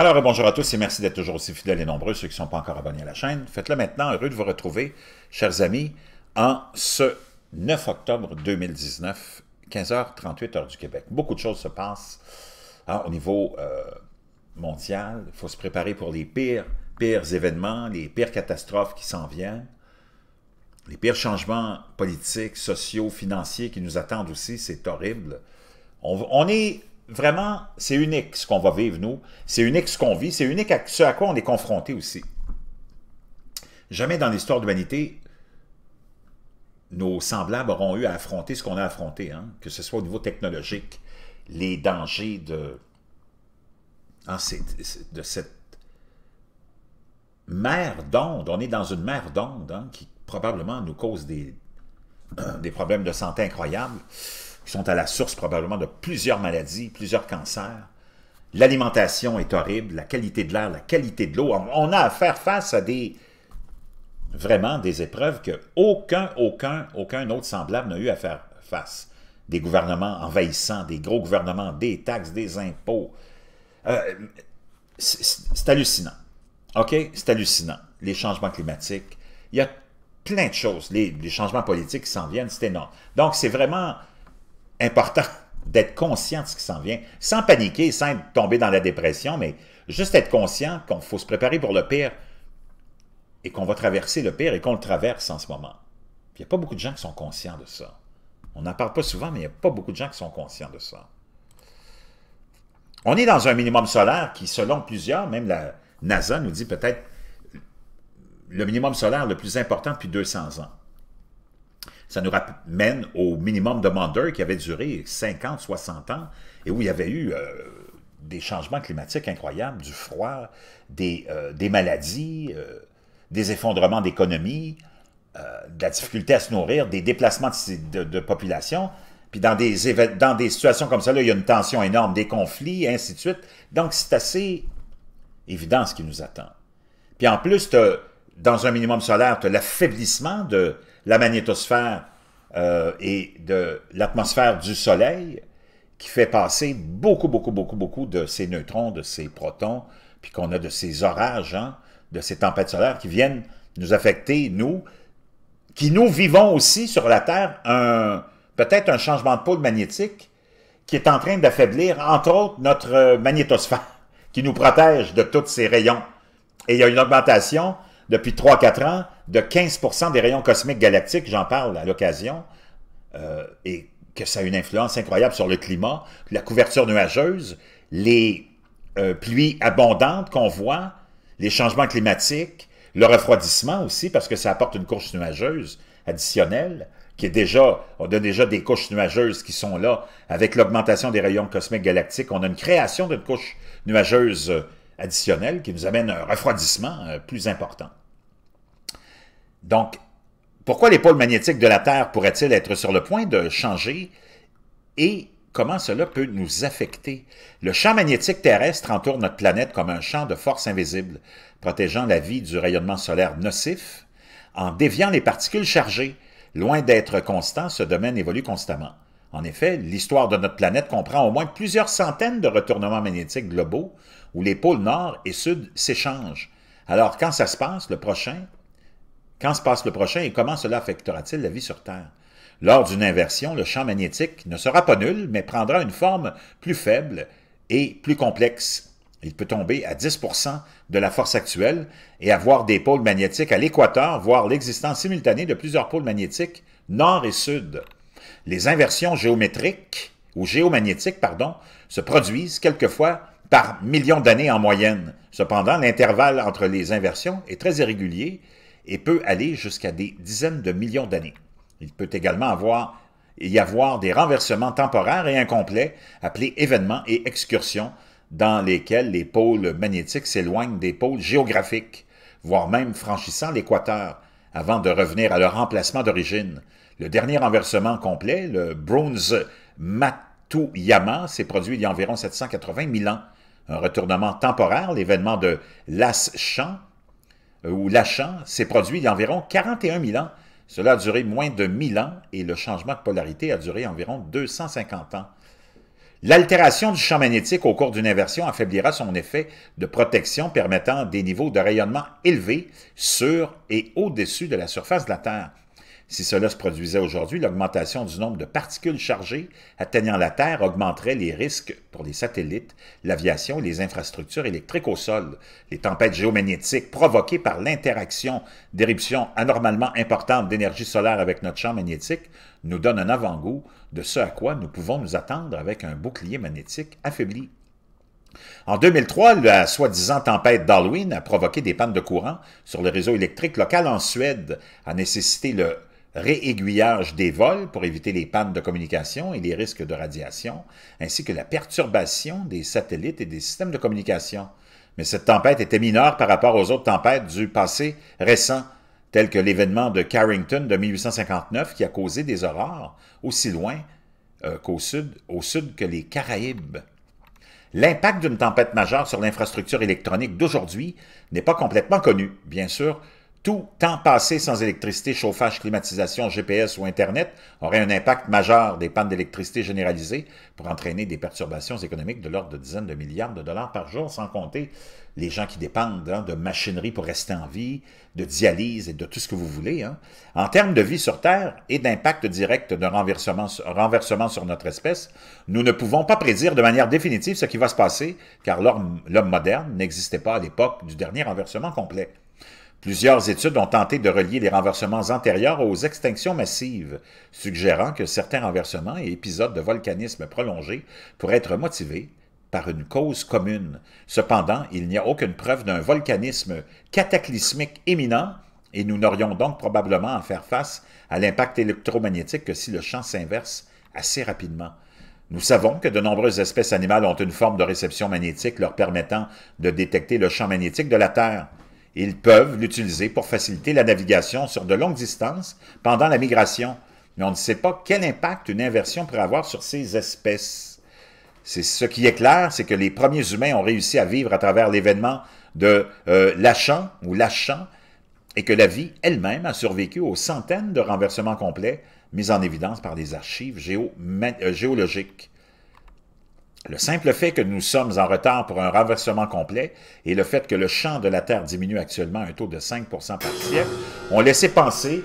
Alors, bonjour à tous et merci d'être toujours aussi fidèles et nombreux. Ceux qui ne sont pas encore abonnés à la chaîne, faites-le maintenant. Heureux de vous retrouver, chers amis, en ce 9 octobre 2019, 15h38 heure du Québec. Beaucoup de choses se passent hein, au niveau euh, mondial. Il faut se préparer pour les pires, pires événements, les pires catastrophes qui s'en viennent. Les pires changements politiques, sociaux, financiers qui nous attendent aussi, c'est horrible. on est vraiment, c'est unique ce qu'on va vivre, nous. C'est unique ce qu'on vit. C'est unique ce à quoi on est confronté aussi. Jamais dans l'histoire de l'humanité, nos semblables auront eu à affronter ce qu'on a affronté, hein. que ce soit au niveau technologique, les dangers de, hein, cette mer d'onde. On est dans une mer d'onde hein, qui probablement nous cause des, des problèmes de santé incroyables sont à la source probablement de plusieurs maladies, plusieurs cancers. L'alimentation est horrible, la qualité de l'air, la qualité de l'eau. On a à faire face à des vraiment des épreuves que aucun, aucun, aucun autre semblable n'a eu à faire face. Des gouvernements envahissants, des gros gouvernements, des taxes, des impôts. Euh, c'est hallucinant. OK? C'est hallucinant. Les changements climatiques. Il y a plein de choses. Les, les changements politiques qui s'en viennent, c'est énorme. Donc, c'est vraiment important d'être conscient de ce qui s'en vient, sans paniquer, sans tomber dans la dépression, mais juste être conscient qu'on faut se préparer pour le pire et qu'on va traverser le pire et qu'on le traverse en ce moment. Il n'y a pas beaucoup de gens qui sont conscients de ça. On n'en parle pas souvent, mais il n'y a pas beaucoup de gens qui sont conscients de ça. On est dans un minimum solaire qui, selon plusieurs, même la NASA nous dit peut-être le minimum solaire le plus important depuis 200 ans. Ça nous ramène au minimum de demandeur qui avait duré 50, 60 ans et où il y avait eu euh, des changements climatiques incroyables, du froid, des, euh, des maladies, euh, des effondrements d'économie, de la difficulté à se nourrir, des déplacements de, population. Puis dans des, dans des situations comme ça, là, il y a une tension énorme, des conflits, ainsi de suite. Donc, c'est assez évident ce qui nous attend. Puis en plus, dans un minimum solaire, tu as l'affaiblissement de, la magnétosphère euh, et de l'atmosphère du Soleil qui fait passer beaucoup, beaucoup, beaucoup, beaucoup de ces neutrons, de ces protons, puis qu'on a de ces orages, hein, de ces tempêtes solaires qui viennent nous affecter, nous, qui nous vivons aussi sur la Terre, un peut-être un changement de pôle magnétique qui est en train d'affaiblir, entre autres, notre euh, magnétosphère, qui nous protège de tous ces rayons. Et il y a une augmentation depuis 3-4 ans de 15 des rayons cosmiques galactiques, j'en parle à l'occasion, euh, et que ça a une influence incroyable sur le climat, la couverture nuageuse, les euh, pluies abondantes qu'on voit, les changements climatiques, le refroidissement aussi, parce que ça apporte une couche nuageuse additionnelle, qui est déjà, on a déjà des couches nuageuses qui sont là. Avec l'augmentation des rayons cosmiques galactiques, on a une création d'une couche nuageuse euh, additionnelle qui nous amène un refroidissement plus important. Donc, pourquoi les pôles magnétiques de la Terre pourraient-ils être sur le point de changer et comment cela peut nous affecter? Le champ magnétique terrestre entoure notre planète comme un champ de force invisible, protégeant la vie du rayonnement solaire nocif. En déviant les particules chargées, loin d'être constant, ce domaine évolue constamment. En effet, l'histoire de notre planète comprend au moins plusieurs centaines de retournements magnétiques globaux où les pôles nord et sud s'échangent. Alors, quand ça se passe, le prochain quand se passe le prochain et comment cela affectera-t-il la vie sur Terre? Lors d'une inversion, le champ magnétique ne sera pas nul, mais prendra une forme plus faible et plus complexe. Il peut tomber à 10 de la force actuelle et avoir des pôles magnétiques à l'équateur, voire l'existence simultanée de plusieurs pôles magnétiques nord et sud. Les inversions géométriques, ou géomagnétiques, pardon, se produisent quelquefois par millions d'années en moyenne. Cependant, l'intervalle entre les inversions est très irrégulier et peut aller jusqu'à des dizaines de millions d'années. Il peut également avoir, y avoir des renversements temporaires et incomplets, appelés événements et excursions, dans lesquels les pôles magnétiques s'éloignent des pôles géographiques, voire même franchissant l'équateur, avant de revenir à leur emplacement d'origine. Le dernier renversement complet, le Bruns Matuyama, s'est produit il y a environ 780 000 ans. Un retournement temporaire, l'événement de Las Champs, euh, ou l'achat s'est produit il y a environ 41 000 ans. Cela a duré moins de 1000 ans et le changement de polarité a duré environ 250 ans. L'altération du champ magnétique au cours d'une inversion affaiblira son effet de protection permettant des niveaux de rayonnement élevés sur et au-dessus de la surface de la Terre. Si cela se produisait aujourd'hui, l'augmentation du nombre de particules chargées atteignant la Terre augmenterait les risques pour les satellites, l'aviation et les infrastructures électriques au sol. Les tempêtes géomagnétiques provoquées par l'interaction d'éruptions anormalement importantes d'énergie solaire avec notre champ magnétique nous donnent un avant-goût de ce à quoi nous pouvons nous attendre avec un bouclier magnétique affaibli. En 2003, la soi-disant tempête d'Halloween a provoqué des pannes de courant sur le réseau électrique local en Suède, a nécessité le réaiguillage des vols pour éviter les pannes de communication et les risques de radiation, ainsi que la perturbation des satellites et des systèmes de communication. Mais cette tempête était mineure par rapport aux autres tempêtes du passé récent, telles que l'événement de Carrington de 1859 qui a causé des aurores aussi loin euh, qu'au sud, au sud que les Caraïbes. L'impact d'une tempête majeure sur l'infrastructure électronique d'aujourd'hui n'est pas complètement connu. Bien sûr, tout temps passé sans électricité, chauffage, climatisation, GPS ou Internet aurait un impact majeur des pannes d'électricité généralisées pour entraîner des perturbations économiques de l'ordre de dizaines de milliards de dollars par jour, sans compter les gens qui dépendent hein, de machinerie pour rester en vie, de dialyse et de tout ce que vous voulez. Hein. En termes de vie sur Terre et d'impact direct d'un renversement sur notre espèce, nous ne pouvons pas prédire de manière définitive ce qui va se passer, car l'homme moderne n'existait pas à l'époque du dernier renversement complet. Plusieurs études ont tenté de relier les renversements antérieurs aux extinctions massives, suggérant que certains renversements et épisodes de volcanisme prolongés pourraient être motivés par une cause commune. Cependant, il n'y a aucune preuve d'un volcanisme cataclysmique imminent et nous n'aurions donc probablement à faire face à l'impact électromagnétique que si le champ s'inverse assez rapidement. Nous savons que de nombreuses espèces animales ont une forme de réception magnétique leur permettant de détecter le champ magnétique de la Terre. Ils peuvent l'utiliser pour faciliter la navigation sur de longues distances pendant la migration, mais on ne sait pas quel impact une inversion pourrait avoir sur ces espèces. C'est ce qui est clair, c'est que les premiers humains ont réussi à vivre à travers l'événement de euh, ou et que la vie elle-même a survécu aux centaines de renversements complets mis en évidence par des archives euh, géologiques. Le simple fait que nous sommes en retard pour un renversement complet et le fait que le champ de la Terre diminue actuellement à un taux de 5 par siècle ont laissé penser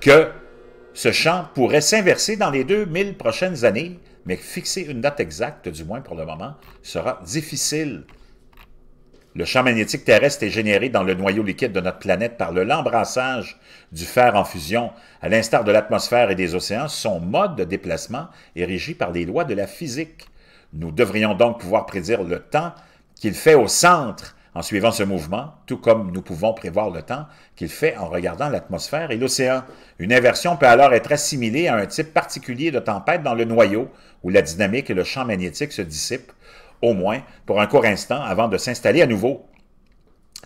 que ce champ pourrait s'inverser dans les 2000 prochaines années, mais fixer une date exacte, du moins pour le moment, sera difficile. Le champ magnétique terrestre est généré dans le noyau liquide de notre planète par le l'embrassage du fer en fusion. À l'instar de l'atmosphère et des océans, son mode de déplacement est régi par les lois de la physique. Nous devrions donc pouvoir prédire le temps qu'il fait au centre en suivant ce mouvement, tout comme nous pouvons prévoir le temps qu'il fait en regardant l'atmosphère et l'océan. Une inversion peut alors être assimilée à un type particulier de tempête dans le noyau, où la dynamique et le champ magnétique se dissipent, au moins pour un court instant, avant de s'installer à nouveau.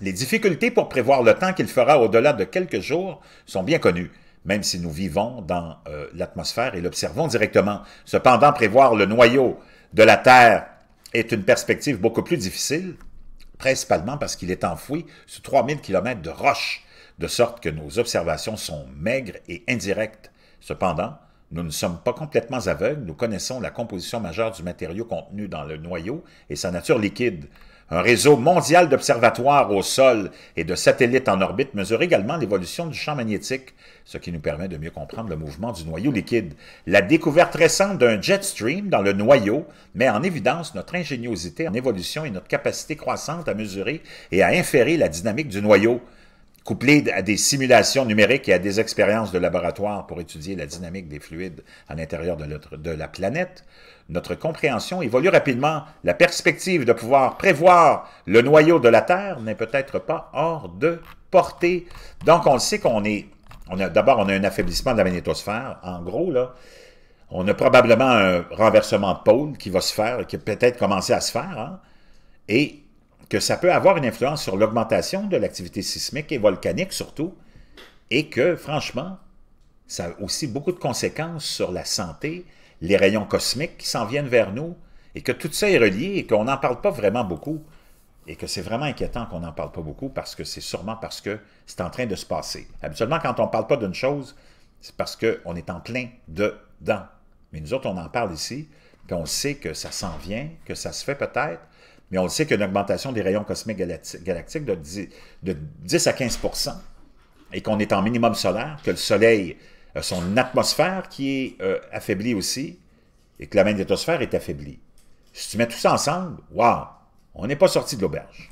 Les difficultés pour prévoir le temps qu'il fera au-delà de quelques jours sont bien connues même si nous vivons dans euh, l'atmosphère et l'observons directement. Cependant, prévoir le noyau de la Terre est une perspective beaucoup plus difficile, principalement parce qu'il est enfoui sous 3000 km de roches, de sorte que nos observations sont maigres et indirectes. Cependant, nous ne sommes pas complètement aveugles, nous connaissons la composition majeure du matériau contenu dans le noyau et sa nature liquide. Un réseau mondial d'observatoires au sol et de satellites en orbite mesure également l'évolution du champ magnétique, ce qui nous permet de mieux comprendre le mouvement du noyau liquide. La découverte récente d'un jet stream dans le noyau met en évidence notre ingéniosité en évolution et notre capacité croissante à mesurer et à inférer la dynamique du noyau couplé à des simulations numériques et à des expériences de laboratoire pour étudier la dynamique des fluides à l'intérieur de, la planète, notre compréhension évolue rapidement. La perspective de pouvoir prévoir le noyau de la Terre n'est peut-être pas hors de portée. Donc, on sait qu'on est... On a, D'abord, on a un affaiblissement de la magnétosphère. En gros, là, on a probablement un renversement de pôle qui va se faire, qui peut-être commencer à se faire. Hein, et que ça peut avoir une influence sur l'augmentation de l'activité sismique et volcanique surtout, et que franchement, ça a aussi beaucoup de conséquences sur la santé, les rayons cosmiques qui s'en viennent vers nous, et que tout ça est relié et qu'on n'en parle pas vraiment beaucoup, et que c'est vraiment inquiétant qu'on n'en parle pas beaucoup parce que c'est sûrement parce que c'est en train de se passer. Habituellement, quand on ne parle pas d'une chose, c'est parce qu'on est en plein dedans. Mais nous autres, on en parle ici, qu'on on sait que ça s'en vient, que ça se fait peut-être, mais on sait une augmentation des rayons cosmiques galactiques de 10, de 10 à 15 et qu'on est en minimum solaire, que le Soleil, son atmosphère qui est euh, affaiblie aussi, et que la magnétosphère est affaiblie. Si tu mets tout ça ensemble, waouh, on n'est pas sorti de l'auberge.